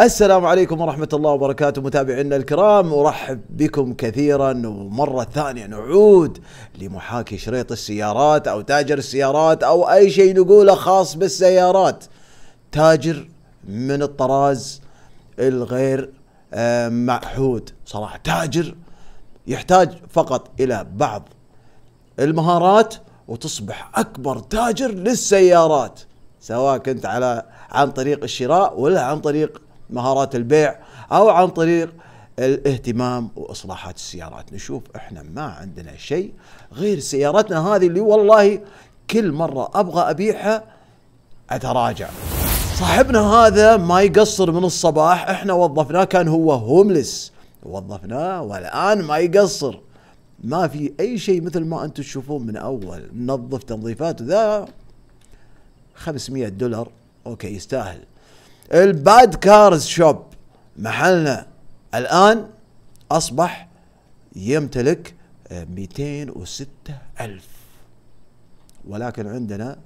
السلام عليكم ورحمة الله وبركاته متابعينا الكرام أرحب بكم كثيرا ومرة ثانية نعود لمحاكي شريط السيارات أو تاجر السيارات أو أي شيء نقوله خاص بالسيارات تاجر من الطراز الغير آه، معهود صراحة تاجر يحتاج فقط إلى بعض المهارات وتصبح أكبر تاجر للسيارات سواء كنت على عن طريق الشراء ولا عن طريق مهارات البيع أو عن طريق الاهتمام واصلاحات السيارات نشوف احنا ما عندنا شيء غير سيارتنا هذه اللي والله كل مرة ابغى ابيعها اتراجع صاحبنا هذا ما يقصر من الصباح احنا وظفناه كان هو هوملس وظفناه والان ما يقصر ما في اي شيء مثل ما انتم تشوفون من اول نظف تنظيفات ذا 500 دولار اوكي يستاهل الباد كارز شوب محلنا الان اصبح يمتلك 206 ألف ولكن عندنا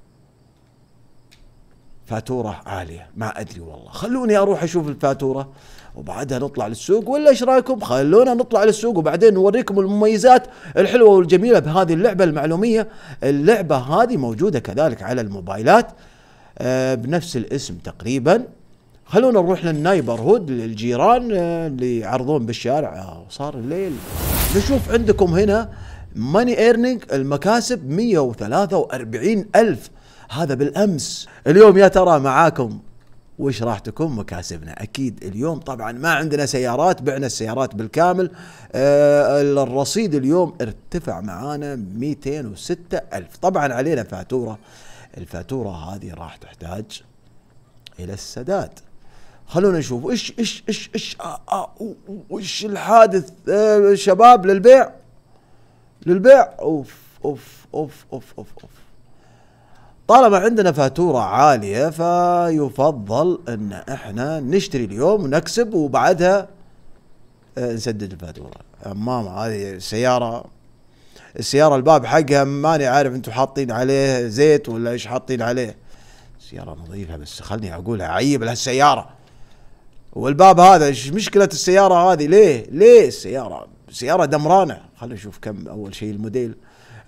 فاتورة عالية ما أدري والله خلوني أروح أشوف الفاتورة وبعدها نطلع للسوق ولا ايش رايكم خلونا نطلع للسوق وبعدين نوريكم المميزات الحلوه والجميله بهذه اللعبه المعلوميه اللعبه هذه موجوده كذلك على الموبايلات آه، بنفس الاسم تقريبا خلونا نروح للنايبر هود للجيران آه، اللي يعرضون بالشارع آه، صار وصار الليل نشوف عندكم هنا ماني ايرنينج المكاسب 143 ألف هذا بالامس اليوم يا ترى معاكم وش راح تكون مكاسبنا اكيد اليوم طبعا ما عندنا سيارات بعنا السيارات بالكامل آه الرصيد اليوم ارتفع معانا 206 ألف طبعا علينا فاتورة الفاتورة هذه راح تحتاج إلى السداد خلونا نشوف ايش ايش ايش ايش آه، آه، وش الحادث آه شباب للبيع للبيع اوف اوف اوف اوف اوف, أوف. طالما عندنا فاتورة عالية فيفضل ان احنا نشتري اليوم ونكسب وبعدها آه، نسدد الفاتورة امام هذه سيارة السيارة الباب حقها ماني عارف انتم حاطين عليه زيت ولا ايش حاطين عليه سيارة نظيفة بس خلني اقولها عيب لها السيارة والباب هذا ايش مشكلة السيارة هذه ليه ليه السيارة سيارة دمرانة خلينا نشوف كم اول شيء الموديل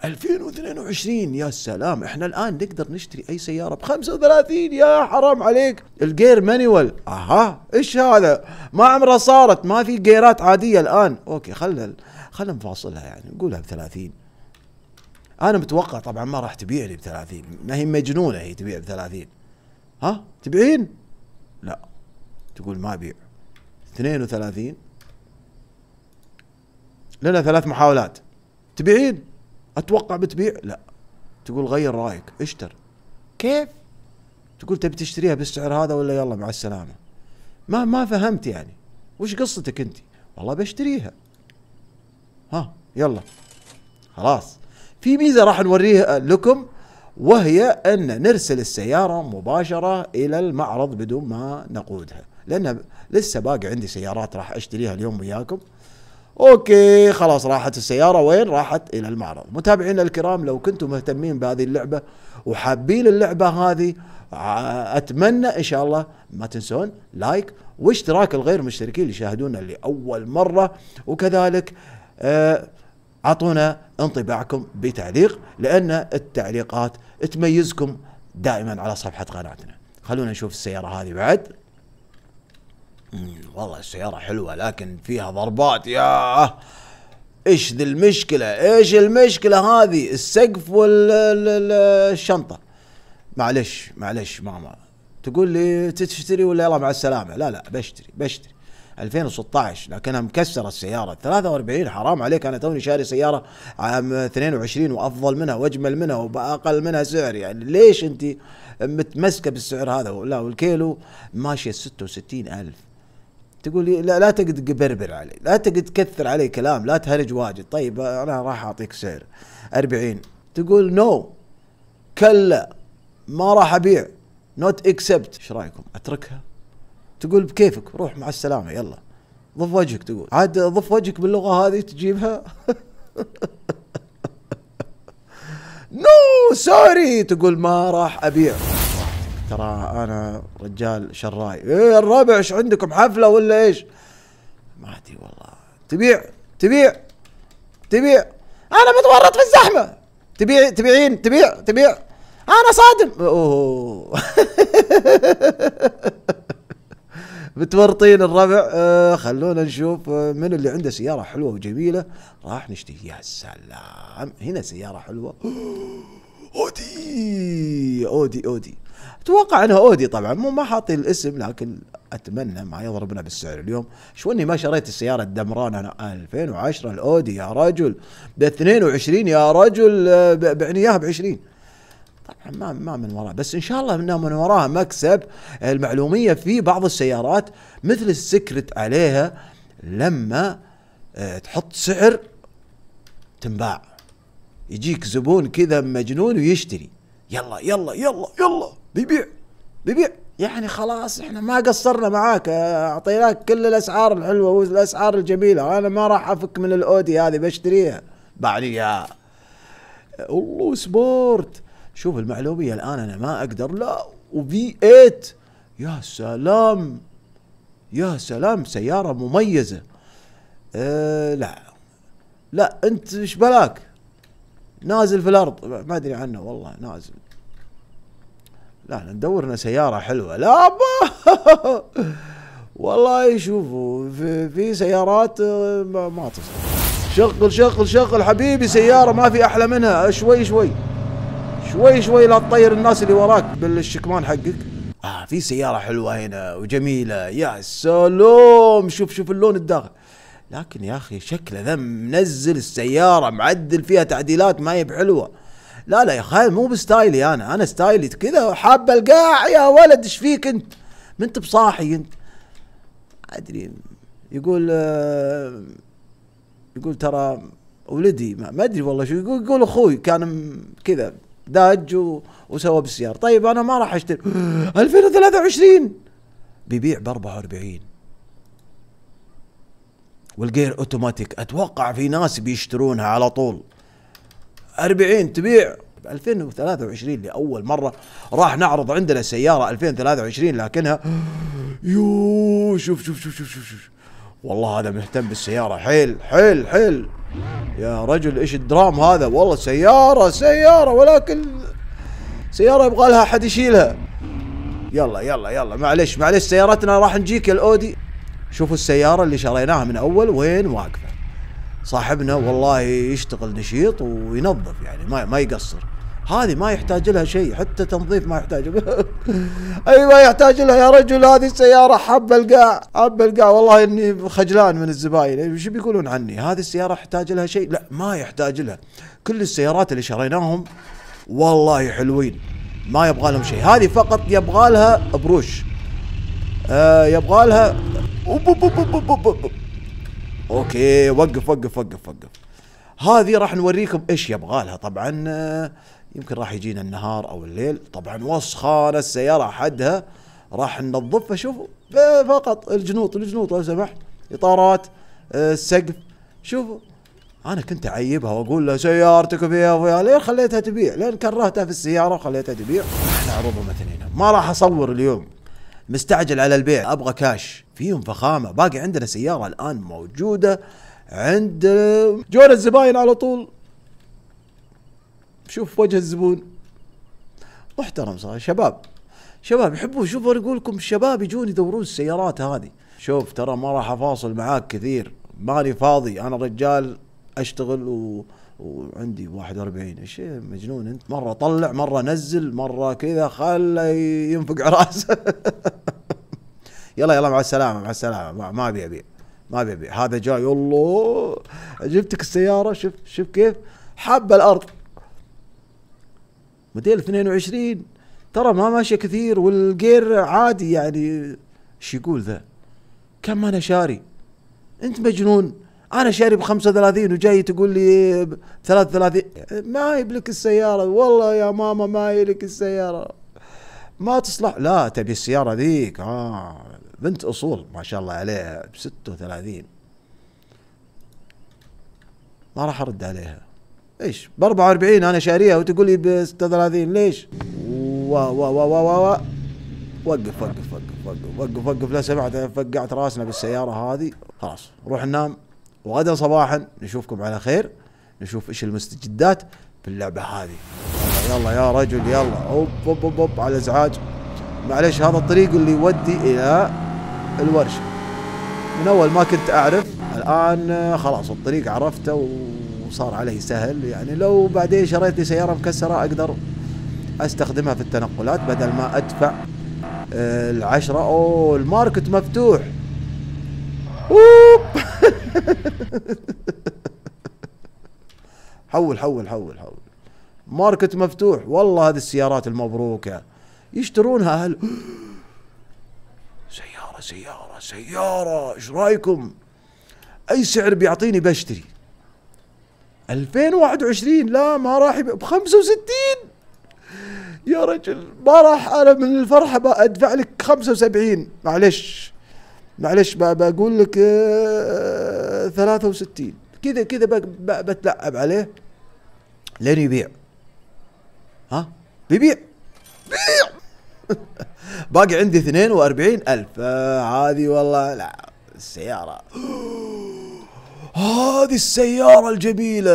2022 يا سلام احنا الان نقدر نشتري اي سياره ب 35 يا حرام عليك الجير مانيوال اها ايش هذا ما عمره صارت ما في جيرات عاديه الان اوكي خلنا خلنا نفاصلها يعني نقولها ب 30 انا متوقع طبعا ما راح تبيع لي ب 30 ما هي مجنونه هي تبيع ب 30 ها تبيعين لا تقول ما ابيع 32 لنا ثلاث محاولات تبيعين اتوقع بتبيع لا تقول غير رايك اشتر كيف تقول تبي تشتريها بالسعر هذا ولا يلا مع السلامه ما ما فهمت يعني وش قصتك انت والله بشتريها ها يلا خلاص في ميزه راح نوريها لكم وهي ان نرسل السياره مباشره الى المعرض بدون ما نقودها لان لسه باقي عندي سيارات راح اشتريها اليوم وياكم اوكي خلاص راحت السيارة وين راحت الى المعرض متابعينا الكرام لو كنتم مهتمين بهذه اللعبة وحابين اللعبة هذه آه، اتمنى ان شاء الله ما تنسون لايك واشتراك الغير مشتركين اللي يشاهدونا لاول مرة وكذلك آه، اعطونا انطباعكم بتعليق لان التعليقات تميزكم دائما على صفحة قناتنا خلونا نشوف السيارة هذه بعد والله السيارة حلوة لكن فيها ضربات يا ايش ذي المشكلة ايش المشكلة هذه السقف والشنطة معلش معلش ماما تقول لي تشتري ولا يلا مع السلامة لا لا بشتري بشتري 2016 لكنها مكسرة السيارة 43 حرام عليك أنا توني شاري سيارة عام 22 وأفضل منها وأجمل منها وبأقل منها سعر يعني ليش أنت متمسكة بالسعر هذا لا والكيلو ماشية 66 ألف تقول لي لا, لا تقعد تبربر علي لا تقعد تكثر علي كلام لا تهرج واجد طيب انا راح اعطيك سعر 40 تقول نو كلا ما راح ابيع نوت اكسبت ايش رايكم اتركها تقول بكيفك روح مع السلامه يلا ضف وجهك تقول عاد ضف وجهك باللغه هذه تجيبها نو سوري تقول ما راح ابيع ترى انا رجال شراي ايه الربع ايش عندكم حفله ولا ايش ما ادري والله تبيع تبيع تبيع انا متورط في الزحمه تبيع تبيعين تبيع تبيع انا صادم اوه متورطين الربع آه خلونا نشوف آه، من اللي عنده سياره حلوه وجميله راح نشتري يا سلام هنا سياره حلوه اودي اودي اودي اتوقع انها اودي طبعا مو ما حاطي الاسم لكن اتمنى ما يضربنا بالسعر اليوم شو اني ما شريت السياره الدمران انا 2010 الاودي يا رجل ب 22 يا رجل بعني اياها ب 20 طبعا ما ما من وراه بس ان شاء الله انه من وراها مكسب المعلوميه في بعض السيارات مثل السكرت عليها لما آه، تحط سعر تنباع يجيك زبون كذا مجنون ويشتري يلا يلا يلا يلا بيبيع بيبيع يعني خلاص احنا ما قصرنا معاك اعطيناك كل الاسعار الحلوه والاسعار الجميله انا ما راح افك من الاودي هذه بشتريها باع لي اياها والله سبورت شوف المعلوميه الان انا ما اقدر لا وفي 8 يا سلام يا سلام سياره مميزه أه لا لا انت ايش بلاك نازل في الارض ما ادري عنه والله نازل لا ندور لنا سياره حلوه لا والله شوفوا في, في سيارات آه، ما تصل شغل شغل شغل حبيبي سياره ما في احلى منها شوي شوي شوي شوي لا تطير الناس اللي وراك بالشكمان حقك اه في سياره حلوه هنا وجميله يا سلام شوف شوف اللون الداخل لكن يا اخي شكله ذا منزل السياره معدل فيها تعديلات ما هي بحلوه لا لا يا خالد مو بستايلي انا انا ستايلي كذا حاب القاع يا ولد ايش فيك انت ما انت بصاحي انت ادري يقول آه، يقول ترى ولدي ما ادري والله شو يقول يقول اخوي كان كذا داج وسوى بالسيارة طيب انا ما راح اشتري 2023 بيبيع ب 44 والجير اوتوماتيك اتوقع في ناس بيشترونها على طول 40 تبيع 2023 لاول مره راح نعرض عندنا سياره 2023 لكنها يو شوف شوف شوف شوف شوف, شوف. والله هذا مهتم بالسياره حيل حيل حيل يا رجل ايش الدرام هذا والله سياره سياره ولكن سياره يبغى لها احد يشيلها يلا يلا يلا معلش معلش سيارتنا راح نجيك يا الاودي شوفوا السياره اللي شريناها من اول وين واقفه صاحبنا والله يشتغل نشيط وينظف يعني ما ما يقصر هذه ما يحتاج لها شيء حتى تنظيف ما يحتاج اي أيوة، ما يحتاج لها يا رجل هذه السياره حب القاع حب القاع والله اني خجلان من الزباين ايش بيقولون عني هذه السياره يحتاج لها شيء لا ما يحتاج لها كل السيارات اللي شريناهم والله حلوين ما يبغى لهم شيء هذه فقط يبغى لها بروش آه يبغى لها اوكي وقف وقف وقف وقف هذه راح نوريكم ايش يبغى لها طبعا آه، يمكن راح يجينا النهار او الليل طبعا وسخانه السياره حدها راح ننظفها شوفوا فقط الجنوط الجنوط لو سمحت اطارات السقف آه، شوفوا انا كنت اعيبها واقول له سيارتك فيها فيها لين خليتها تبيع لين كرهتها في السياره وخليتها تبيع احنا نعرضها مثلا ما راح اصور اليوم مستعجل على البيع ابغى كاش فيهم فخامه باقي عندنا سياره الان موجوده عند جونا الزباين على طول شوف وجه الزبون محترم صار شباب شباب يحبوا شوفوا اقول لكم الشباب يجون يدورون السيارات هذه شوف ترى ما راح افاصل معاك كثير ماني فاضي انا رجال اشتغل و وعندي 41 شيء مجنون انت مره طلع مره نزل مره كذا خله ينفق راسه يلا يلا مع السلامه مع السلامه ما ابي ابيع ما ابي ابيع هذا جاي الله جبتك السياره شوف شوف كيف حب الارض موديل 22 ترى ما ماشيه كثير والجير عادي يعني ايش يقول ذا كم انا شاري انت مجنون انا شاري ب 35 وجاي تقول لي 33 ما يبلك السياره والله يا ماما ما يلك السياره ما تصلح لا تبي السياره ذيك اه بنت اصول ما شاء الله عليها ب 36 ما راح ارد عليها ايش ب 44 انا شاريها وتقول لي ب 36 ليش؟ و و و و و وقف وقف وقف وقف وقف وقف لا سمعت فقعت راسنا بالسياره هذه خلاص روح ننام وغدا صباحا نشوفكم على خير نشوف ايش المستجدات في اللعبه هذه يلا يا رجل يلا اوب اوب اوب, أوب على ازعاج معلش هذا الطريق اللي يودي الى الورشه من اول ما كنت اعرف الان خلاص الطريق عرفته وصار علي سهل يعني لو بعدين شريت لي سياره مكسره اقدر استخدمها في التنقلات بدل ما ادفع آه، العشرة اوه الماركت مفتوح حول حول حول حول ماركت مفتوح والله هذه السيارات المبروكة يشترونها أهل سيارة سيارة سيارة ايش رايكم اي سعر بيعطيني بشتري 2021 لا ما راح ب 65 يا رجل ما راح انا من الفرحه ادفع لك 75 معلش معلش بقول لك 63 كذا كذا بتلعب عليه لين يبيع ها بيبيع بيبيع باقي عندي واربعين ألف آه هذه والله لا السيارة هذه السيارة الجميلة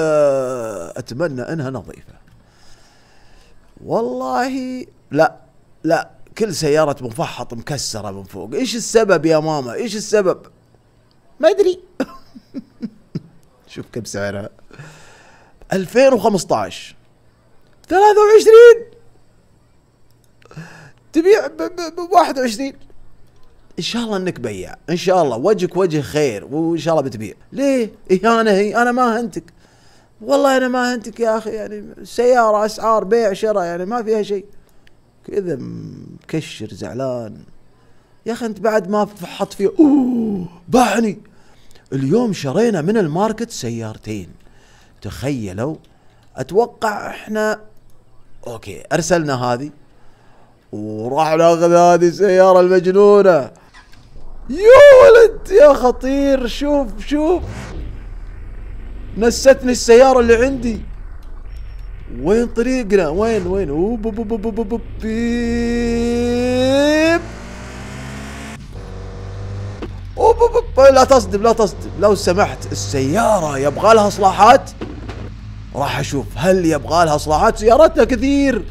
أتمنى أنها نظيفة والله لا لا كل سيارة مفحط مكسرة من فوق ايش السبب يا ماما ايش السبب ما ادري شوف كم سعرها 2015 23 تبيع ب 21 ان شاء الله انك بياع ان شاء الله وجهك وجه خير وان شاء الله بتبيع ليه اهانه هي انا ما هنتك والله انا ما هنتك يا اخي يعني سياره اسعار بيع شراء يعني ما فيها شيء كذا مكشر زعلان يا اخي انت بعد ما فحط فيه اوه باعني اليوم شرينا من الماركت سيارتين تخيلوا اتوقع احنا اوكي ارسلنا هذه وراح ناخذ هذه السياره المجنونه يا ولد يا خطير شوف شوف نستني السياره اللي عندي وين طريقنا وين وين بيب لا تصدم لا تصدم لو سمحت السيارة يبغى لها اصلاحات راح اشوف هل يبغى لها اصلاحات سياراتنا كثير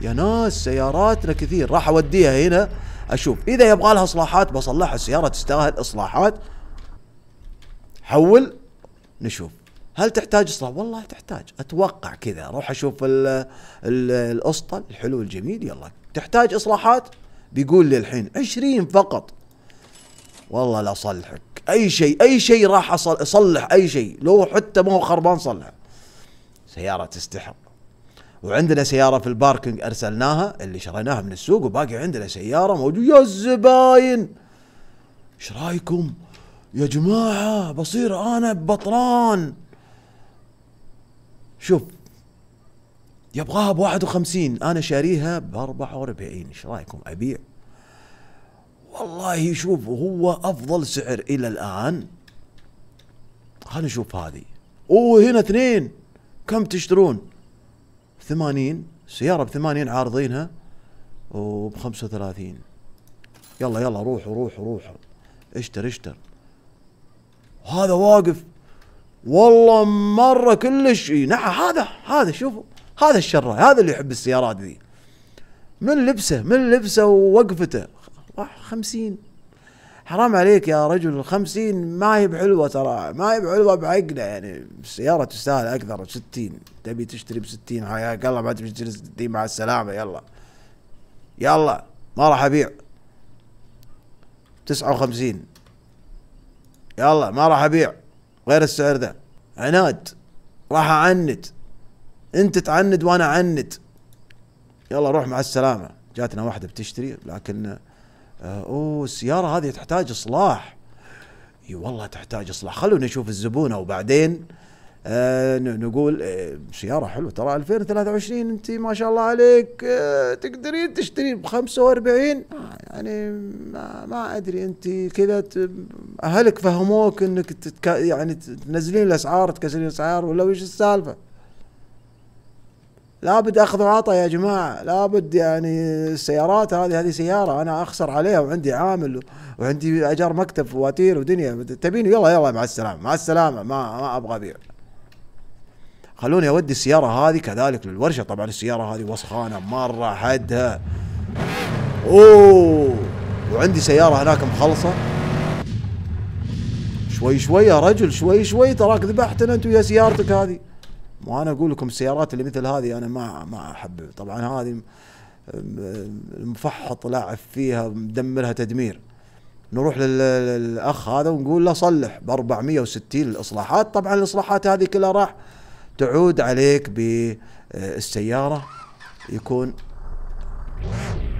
يا ناس سياراتنا كثير راح اوديها هنا اشوف اذا يبغى لها اصلاحات بصلحها السيارة تستاهل اصلاحات حول نشوف هل تحتاج اصلاح؟ والله تحتاج اتوقع كذا روح اشوف الاسطى الحلو الجميل يلا تحتاج اصلاحات بيقول لي الحين 20 فقط والله لا اصلحك اي شيء اي شيء راح اصلح اي شيء لو حتى ما هو خربان صلحه سياره تستحق وعندنا سياره في الباركنج ارسلناها اللي شريناها من السوق وباقي عندنا سياره موجوده يا الزباين ايش رايكم يا جماعه بصير انا بطران شوف يبغاها ب 51 انا شاريها ب 44 ايش رايكم ابيع والله شوف هو افضل سعر الى الان خلينا نشوف هذه اوه هنا اثنين كم تشترون 80 سياره ب 80 عارضينها وب 35 يلا يلا روحوا روحوا روحوا اشتر اشتر هذا واقف والله مره كلش نعم هذا هذا شوفوا هذا الشراي هذا اللي يحب السيارات ذي من لبسه من لبسه ووقفته راح خمسين حرام عليك يا رجل الخمسين ما هي بحلوه ترى ما هي بحلوه بعقله يعني السياره تستاهل اكثر ستين تبي تشتري بستين هاي يلا ما تبي تشتري ستين مع السلامه يلا يلا ما راح ابيع تسعة وخمسين يلا ما راح ابيع غير السعر ذا عناد راح اعند انت تعند وانا اعند يلا روح مع السلامه جاتنا واحده بتشتري لكن آه، اوه السياره هذه تحتاج اصلاح اي والله تحتاج اصلاح خلونا نشوف الزبون وبعدين أه نقول أه سياره حلوه ترى 2023 انت ما شاء الله عليك أه تقدرين تشترين ب 45 آه، يعني ما, ما ادري انت كذا اهلك فهموك انك تتك يعني تنزلين الاسعار تكسرين الاسعار ولا وش السالفه؟ لابد اخذ وعطى يا جماعه لابد يعني السيارات هذه هذه سياره انا اخسر عليها وعندي عامل وعندي اجار مكتب فواتير ودنيا تبيني يلا يلا مع السلامه مع السلامه ما, ما ابغى ابيع خلوني اودي السياره هذه كذلك للورشه طبعا السياره هذه وسخانه مره حدها اوه وعندي سياره هناك مخلصه شوي شوي يا رجل شوي شوي تراك ذبحتنا انت ويا سيارتك هذه وانا اقول لكم السيارات اللي مثل هذه انا ما ما احب طبعا هذه المفحط لاعب فيها مدمرها تدمير نروح للاخ هذا ونقول له صلح ب 460 الاصلاحات طبعا الاصلاحات هذه كلها راح تعود عليك بالسيارة يكون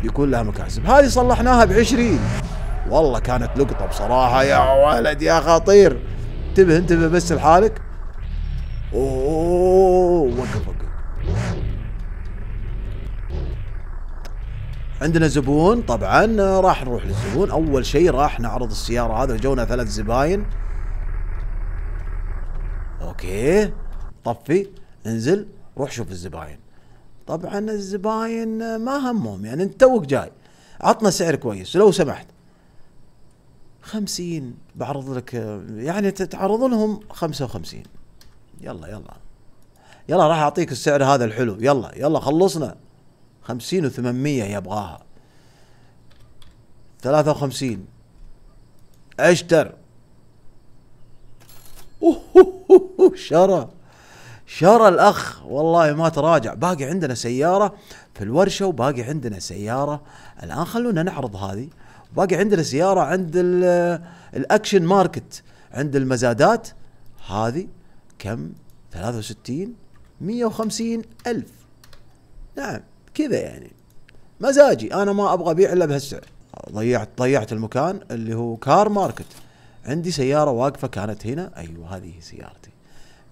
يكون لها مكاسب هذه صلحناها بعشرين والله كانت لقطة بصراحة يا ولد يا خطير انتبه انتبه بس لحالك اوه وقف وقف عندنا زبون طبعا راح نروح للزبون اول شيء راح نعرض السيارة هذا جونا ثلاث زباين اوكي طفي انزل روح شوف الزباين طبعا الزباين ما همهم يعني انت توك جاي عطنا سعر كويس لو سمحت خمسين بعرض لك يعني تعرض لهم خمسة وخمسين يلا يلا يلا راح اعطيك السعر هذا الحلو يلا يلا خلصنا خمسين وثمانمية يبغاها ثلاثة وخمسين اشتر اوه شرى شرى الاخ والله ما تراجع باقي عندنا سياره في الورشه وباقي عندنا سياره الان خلونا نعرض هذه باقي عندنا سياره عند الاكشن آه، ماركت عند المزادات هذه كم 63 150 الف نعم كذا يعني مزاجي انا ما ابغى ابيع الا بهالسعر ضيعت ضيعت المكان اللي هو كار ماركت عندي سياره واقفه كانت هنا ايوه هذه سيارتي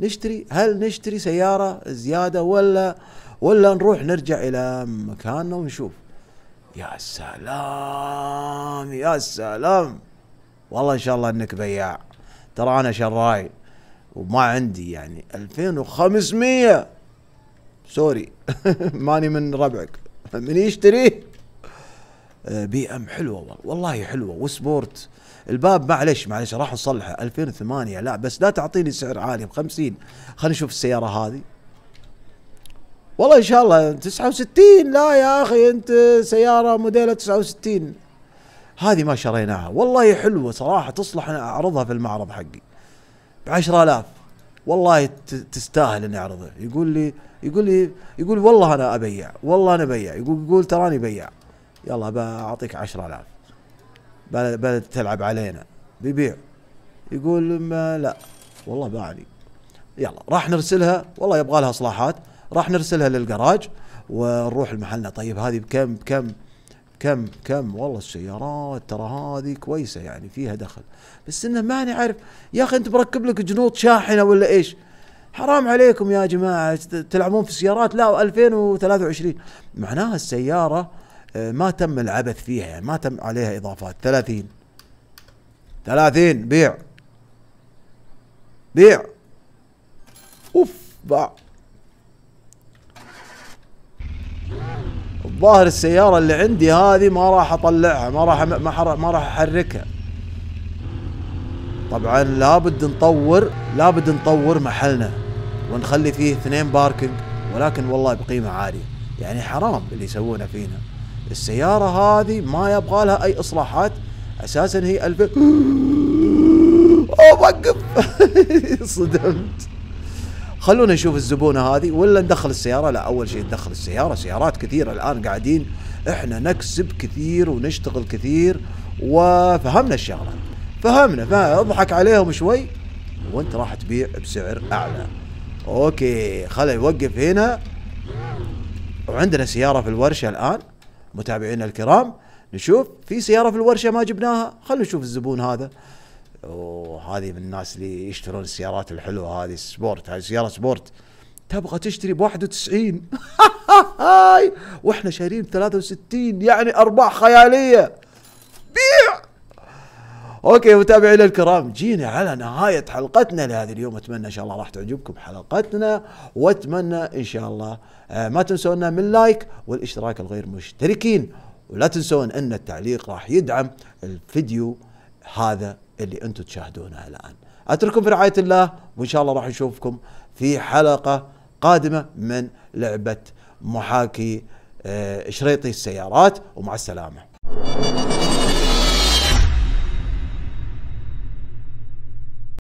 نشتري هل نشتري سياره زياده ولا ولا نروح نرجع الى مكاننا ونشوف يا سلام يا سلام والله ان شاء الله انك بياع ترى انا شراي وما عندي يعني 2500 سوري ماني من ربعك من يشتري آه، بي ام حلوه والله, والله حلوه وسبورت الباب معلش معلش راح نصلحه 2008 لا بس لا تعطيني سعر عالي ب 50 خلينا نشوف السياره هذه والله ان شاء الله 69 لا يا اخي انت سياره موديلها 69 هذه ما شريناها والله حلوه صراحه تصلح انا اعرضها في المعرض حقي ب 10000 والله تستاهل اني اعرضها يقول لي يقول لي يقول والله انا ابيع والله انا ابيع يقول يقول تراني بيع يلا بعطيك 10000 بدأت تلعب علينا بيبيع يقول ما لا والله باعني يلا راح نرسلها والله يبغى لها اصلاحات راح نرسلها للقراج ونروح لمحلنا طيب هذه بكم بكم كم كم والله السيارات ترى هذه كويسه يعني فيها دخل بس انه ماني عارف يا اخي انت مركب لك جنود شاحنه ولا ايش حرام عليكم يا جماعه تلعبون في السيارات لا 2023 معناها السياره آه، ما تم العبث فيها يعني ما تم عليها اضافات 30 30 بيع بيع اوف باع الظاهر السيارة اللي عندي هذه ما راح اطلعها ما راح ما, ما راح احركها طبعا لابد نطور لابد نطور محلنا ونخلي فيه اثنين باركنج ولكن والله بقيمة عالية يعني حرام اللي يسوونه فينا السيارة هذه ما يبغى لها أي إصلاحات أساسا هي ألف أوقف وقف صدمت خلونا نشوف الزبونة هذه ولا ندخل السيارة لا أول شيء ندخل السيارة سيارات كثيرة الآن قاعدين إحنا نكسب كثير ونشتغل كثير وفهمنا الشغلة فهمنا فاضحك عليهم شوي وانت راح تبيع بسعر اعلى اوكي خله يوقف هنا وعندنا سيارة في الورشة الان متابعينا الكرام نشوف في سياره في الورشه ما جبناها خلينا نشوف الزبون هذا وهذه من الناس اللي يشترون السيارات الحلوه هذه سبورت هذه سياره سبورت تبغى تشتري ب 91 واحنا شارين 63 يعني ارباح خياليه بيع اوكي متابعينا الكرام جينا على نهايه حلقتنا لهذا اليوم اتمنى ان شاء الله راح تعجبكم حلقتنا واتمنى ان شاء الله آه، ما تنسونا من لايك والاشتراك الغير مشتركين ولا تنسون ان التعليق راح يدعم الفيديو هذا اللي انتم تشاهدونه الان اترككم في رعايه الله وان شاء الله راح نشوفكم في حلقه قادمه من لعبه محاكي آه، شريطي السيارات ومع السلامه